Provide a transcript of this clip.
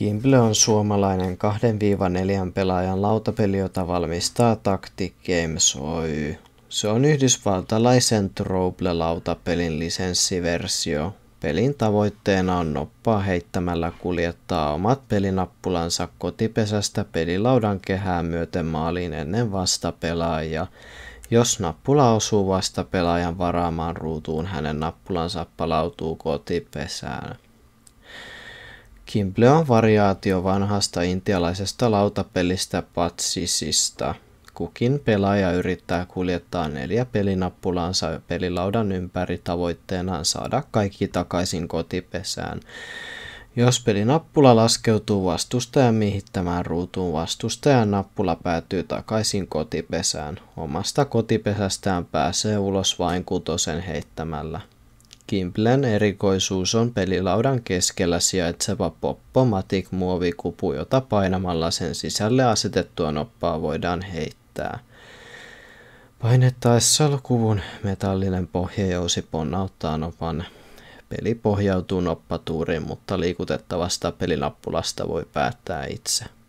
Kimble on suomalainen 2-4 pelaajan lautapeli, jota valmistaa Tactic Games Oy. Se on yhdysvaltalaisen Trouble-lautapelin lisenssiversio. Pelin tavoitteena on noppaa heittämällä kuljettaa omat pelinappulansa kotipesästä pelilaudan kehää myöten maaliin ennen vastapelaajaa. Jos nappula osuu vastapelaajan varaamaan ruutuun, hänen nappulansa palautuu kotipesään. Kimble on variaatio vanhasta intialaisesta lautapelistä Patsisista. Kukin pelaaja yrittää kuljettaa neljä pelinappulaansa pelilaudan ympäri tavoitteenaan saada kaikki takaisin kotipesään. Jos pelinappula laskeutuu vastustajan miehittämään ruutuun, vastustajan nappula päätyy takaisin kotipesään. Omasta kotipesästään pääsee ulos vain kutosen heittämällä. Kimblen erikoisuus on pelilaudan keskellä sijaitseva poppomatic-muovikupu, jota painamalla sen sisälle asetettua noppaa voidaan heittää. Painettaessa kuvun metallinen pohjajousi ponnauttaa nopan. Peli pohjautuu noppatuuriin, mutta liikutettavasta pelinappulasta voi päättää itse.